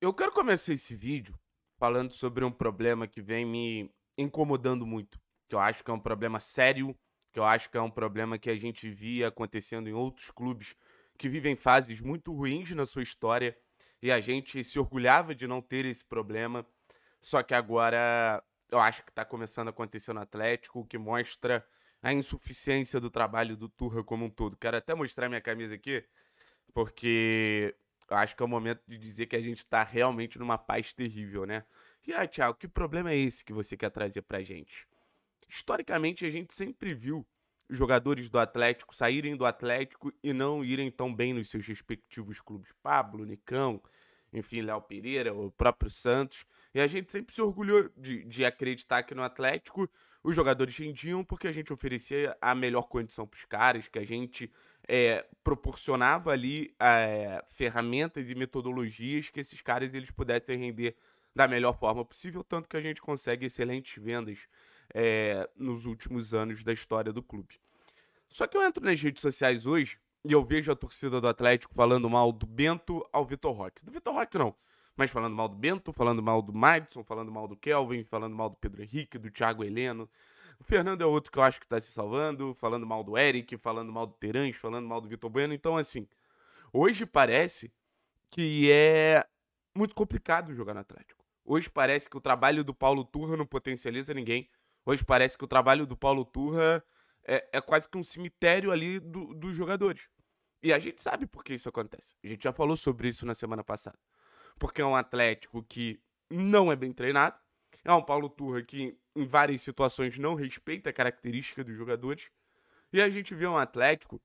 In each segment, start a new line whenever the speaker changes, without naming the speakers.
Eu quero começar esse vídeo falando sobre um problema que vem me incomodando muito, que eu acho que é um problema sério, que eu acho que é um problema que a gente via acontecendo em outros clubes que vivem fases muito ruins na sua história e a gente se orgulhava de não ter esse problema, só que agora eu acho que está começando a acontecer no Atlético, o que mostra a insuficiência do trabalho do Turra como um todo. Quero até mostrar minha camisa aqui, porque eu acho que é o momento de dizer que a gente está realmente numa paz terrível, né? E ah, Thiago, que problema é esse que você quer trazer pra gente? Historicamente, a gente sempre viu jogadores do Atlético saírem do Atlético e não irem tão bem nos seus respectivos clubes. Pablo, Nicão, enfim, Léo Pereira, o próprio Santos. E a gente sempre se orgulhou de, de acreditar que no Atlético os jogadores rendiam porque a gente oferecia a melhor condição para os caras, que a gente é, proporcionava ali é, ferramentas e metodologias que esses caras eles pudessem render da melhor forma possível, tanto que a gente consegue excelentes vendas é, nos últimos anos da história do clube. Só que eu entro nas redes sociais hoje e eu vejo a torcida do Atlético falando mal do Bento ao Vitor Roque. Do Vitor Roque não, mas falando mal do Bento, falando mal do Madison, falando mal do Kelvin, falando mal do Pedro Henrique, do Thiago Heleno. O Fernando é outro que eu acho que tá se salvando, falando mal do Eric, falando mal do Terãs, falando mal do Vitor Bueno. Então, assim, hoje parece que é muito complicado jogar no Atlético. Hoje parece que o trabalho do Paulo Turra não potencializa ninguém. Hoje parece que o trabalho do Paulo Turra é, é quase que um cemitério ali do, dos jogadores. E a gente sabe por que isso acontece. A gente já falou sobre isso na semana passada porque é um Atlético que não é bem treinado, é um Paulo Turra que em várias situações não respeita a característica dos jogadores, e a gente vê um Atlético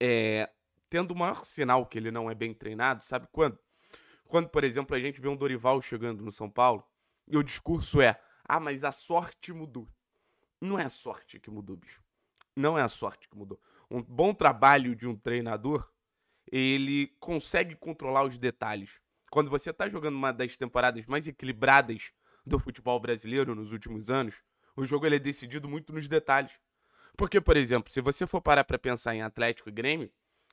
é, tendo o maior sinal que ele não é bem treinado, sabe quando? Quando, por exemplo, a gente vê um Dorival chegando no São Paulo e o discurso é: ah, mas a sorte mudou. Não é a sorte que mudou, bicho. Não é a sorte que mudou. Um bom trabalho de um treinador, ele consegue controlar os detalhes quando você está jogando uma das temporadas mais equilibradas do futebol brasileiro nos últimos anos, o jogo ele é decidido muito nos detalhes. Porque, por exemplo, se você for parar para pensar em Atlético e Grêmio,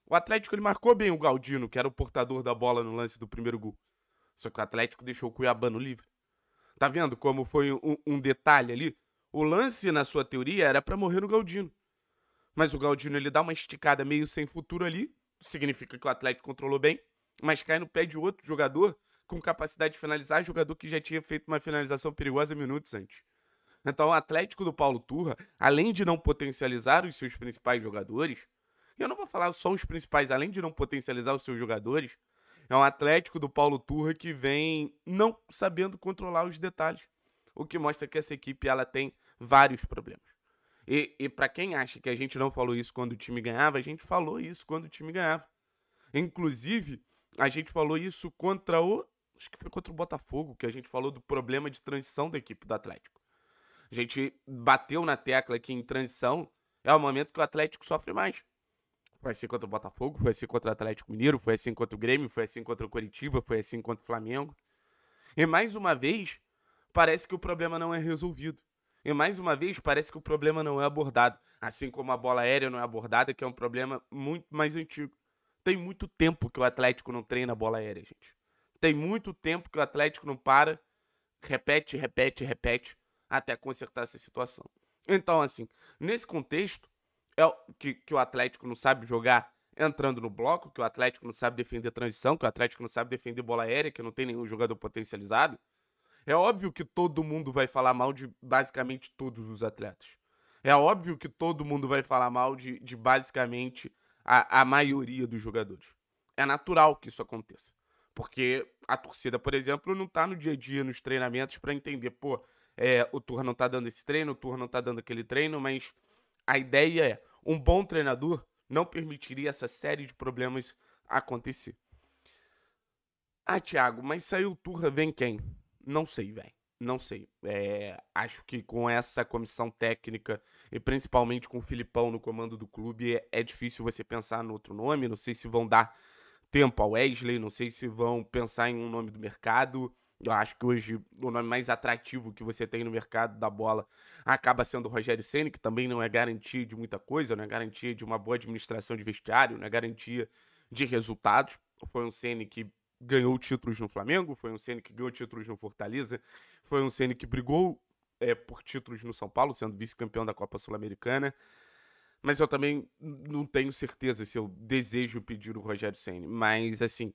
o Atlético ele marcou bem o Galdino, que era o portador da bola no lance do primeiro gol. Só que o Atlético deixou o Cuiabano livre. Tá vendo como foi um, um detalhe ali? O lance, na sua teoria, era para morrer no Galdino. Mas o Galdino ele dá uma esticada meio sem futuro ali, significa que o Atlético controlou bem mas cai no pé de outro jogador com capacidade de finalizar, jogador que já tinha feito uma finalização perigosa minutos antes. Então, o Atlético do Paulo Turra, além de não potencializar os seus principais jogadores, e eu não vou falar só os principais, além de não potencializar os seus jogadores, é um Atlético do Paulo Turra que vem não sabendo controlar os detalhes, o que mostra que essa equipe ela tem vários problemas. E, e para quem acha que a gente não falou isso quando o time ganhava, a gente falou isso quando o time ganhava. Inclusive, a gente falou isso contra o. Acho que foi contra o Botafogo, que a gente falou do problema de transição da equipe do Atlético. A gente bateu na tecla que em transição é o momento que o Atlético sofre mais. Vai ser contra o Botafogo, foi assim contra o Atlético Mineiro, foi assim contra o Grêmio, foi assim contra o Curitiba, foi assim contra o Flamengo. E mais uma vez, parece que o problema não é resolvido. E mais uma vez, parece que o problema não é abordado. Assim como a bola aérea não é abordada, que é um problema muito mais antigo. Tem muito tempo que o Atlético não treina bola aérea, gente. Tem muito tempo que o Atlético não para, repete, repete, repete, até consertar essa situação. Então, assim, nesse contexto, é que, que o Atlético não sabe jogar entrando no bloco, que o Atlético não sabe defender transição, que o Atlético não sabe defender bola aérea, que não tem nenhum jogador potencializado. É óbvio que todo mundo vai falar mal de basicamente todos os atletas. É óbvio que todo mundo vai falar mal de, de basicamente a, a maioria dos jogadores. É natural que isso aconteça. Porque a torcida, por exemplo, não está no dia a dia, nos treinamentos, para entender, pô, é, o Turra não está dando esse treino, o Turra não está dando aquele treino, mas a ideia é, um bom treinador não permitiria essa série de problemas acontecer. Ah, Thiago, mas saiu o Turra, vem quem? Não sei, velho. Não sei. É, acho que com essa comissão técnica e principalmente com o Filipão no comando do clube, é, é difícil você pensar no outro nome. Não sei se vão dar tempo ao Wesley, não sei se vão pensar em um nome do mercado. Eu acho que hoje o nome mais atrativo que você tem no mercado da bola acaba sendo o Rogério Senna, que também não é garantia de muita coisa, não é garantia de uma boa administração de vestiário, não é garantia de resultados. Foi um Senna que ganhou títulos no Flamengo, foi um Ceni que ganhou títulos no Fortaleza, foi um Ceni que brigou é, por títulos no São Paulo, sendo vice-campeão da Copa Sul-Americana. Mas eu também não tenho certeza se eu desejo pedir o Rogério Ceni. Mas assim,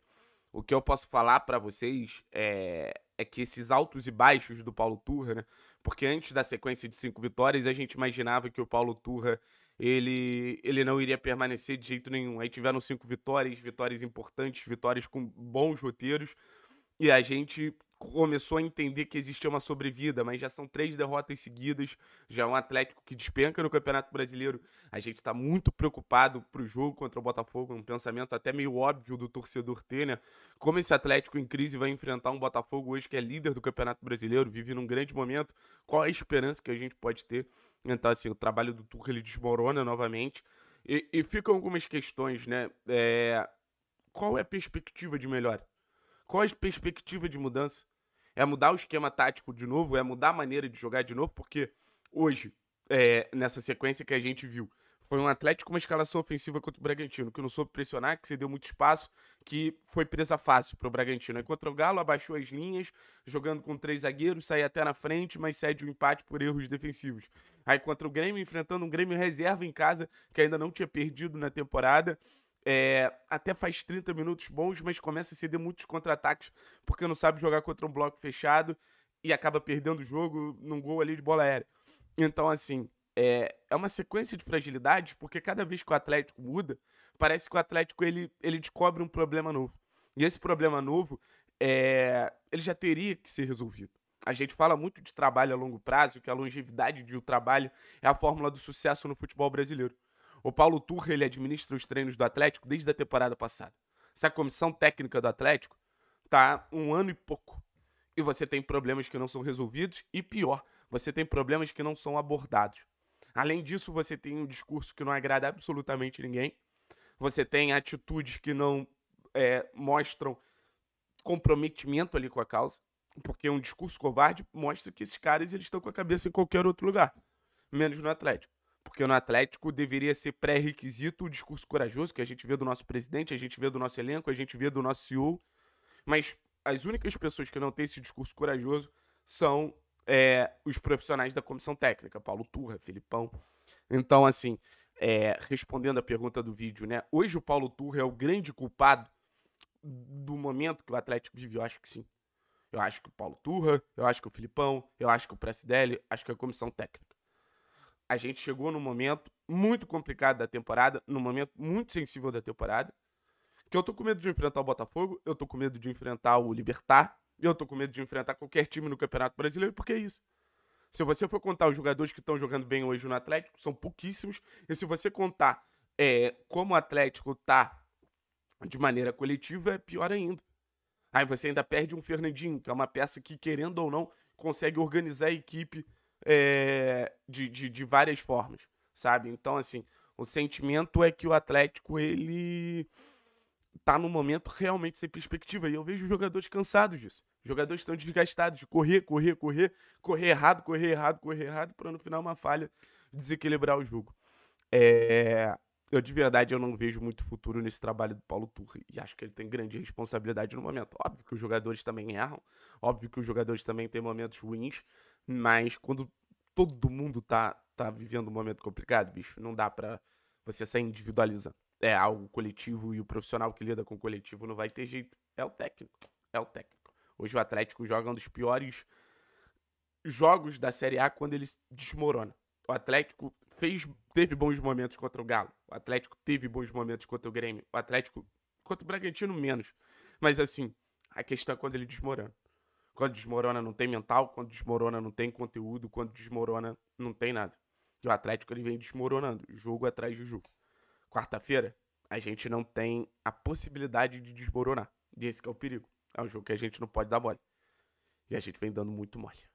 o que eu posso falar para vocês é, é que esses altos e baixos do Paulo Turra, né? Porque antes da sequência de cinco vitórias, a gente imaginava que o Paulo Turra ele, ele não iria permanecer de jeito nenhum. Aí tiveram cinco vitórias, vitórias importantes, vitórias com bons roteiros, e a gente começou a entender que existia uma sobrevida, mas já são três derrotas seguidas, já é um Atlético que despenca no Campeonato Brasileiro. A gente está muito preocupado o jogo contra o Botafogo, um pensamento até meio óbvio do torcedor ter, né? Como esse Atlético em crise vai enfrentar um Botafogo hoje que é líder do Campeonato Brasileiro, vive num grande momento, qual a esperança que a gente pode ter então, assim, o trabalho do Tuchel ele desmorona né, novamente. E, e ficam algumas questões, né? É, qual é a perspectiva de melhora? Qual é a perspectiva de mudança? É mudar o esquema tático de novo? É mudar a maneira de jogar de novo? Porque hoje, é, nessa sequência que a gente viu, foi um Atlético com uma escalação ofensiva contra o Bragantino, que não soube pressionar, que cedeu muito espaço, que foi presa fácil para o Bragantino. Enquanto o Galo abaixou as linhas, jogando com três zagueiros, saiu até na frente, mas cede o um empate por erros defensivos. Aí contra o Grêmio, enfrentando um Grêmio reserva em casa, que ainda não tinha perdido na temporada. É, até faz 30 minutos bons, mas começa a ceder muitos contra-ataques porque não sabe jogar contra um bloco fechado e acaba perdendo o jogo num gol ali de bola aérea. Então, assim, é, é uma sequência de fragilidades, porque cada vez que o Atlético muda, parece que o Atlético ele, ele descobre um problema novo. E esse problema novo, é, ele já teria que ser resolvido. A gente fala muito de trabalho a longo prazo, que a longevidade de um trabalho é a fórmula do sucesso no futebol brasileiro. O Paulo Turra, ele administra os treinos do Atlético desde a temporada passada. se a comissão técnica do Atlético tá um ano e pouco. E você tem problemas que não são resolvidos e pior, você tem problemas que não são abordados. Além disso, você tem um discurso que não agrada absolutamente ninguém. Você tem atitudes que não é, mostram comprometimento ali com a causa, porque um discurso covarde mostra que esses caras eles estão com a cabeça em qualquer outro lugar, menos no Atlético. Porque no Atlético deveria ser pré-requisito o discurso corajoso que a gente vê do nosso presidente, a gente vê do nosso elenco, a gente vê do nosso CEO. Mas as únicas pessoas que não têm esse discurso corajoso são é, os profissionais da comissão técnica, Paulo Turra, Filipão. Então, assim, é, respondendo a pergunta do vídeo, né? Hoje o Paulo Turra é o grande culpado do momento que o Atlético vive, eu acho que sim. Eu acho que o Paulo Turra, eu acho que o Filipão, eu acho que o Presdelli, acho que a comissão técnica. A gente chegou num momento muito complicado da temporada, num momento muito sensível da temporada, que eu tô com medo de enfrentar o Botafogo, eu tô com medo de enfrentar o Libertar, eu tô com medo de enfrentar qualquer time no Campeonato Brasileiro, porque é isso. Se você for contar os jogadores que estão jogando bem hoje no Atlético, são pouquíssimos. E se você contar é, como o Atlético tá de maneira coletiva, é pior ainda. Aí você ainda perde um Fernandinho, que é uma peça que, querendo ou não, consegue organizar a equipe é, de, de, de várias formas, sabe? Então, assim, o sentimento é que o Atlético, ele tá num momento realmente sem perspectiva. E eu vejo jogadores cansados disso. Jogadores estão desgastados de correr, correr, correr, correr errado, correr errado, correr errado, para no final uma falha desequilibrar o jogo. É... Eu de verdade eu não vejo muito futuro nesse trabalho do Paulo Turri e acho que ele tem grande responsabilidade no momento. Óbvio que os jogadores também erram, óbvio que os jogadores também têm momentos ruins, mas quando todo mundo tá, tá vivendo um momento complicado, bicho, não dá para você sair individualizando. É algo coletivo e o profissional que lida com o coletivo não vai ter jeito. É o técnico, é o técnico. Hoje o Atlético joga um dos piores jogos da Série A quando ele desmorona. O Atlético fez, teve bons momentos contra o Galo. O Atlético teve bons momentos contra o Grêmio. O Atlético contra o Bragantino menos. Mas assim, a questão é quando ele desmorona. Quando desmorona não tem mental, quando desmorona não tem conteúdo, quando desmorona não tem nada. E o Atlético ele vem desmoronando, jogo atrás de jogo. Quarta-feira, a gente não tem a possibilidade de desmoronar. Desse que é o perigo. É um jogo que a gente não pode dar mole. E a gente vem dando muito mole.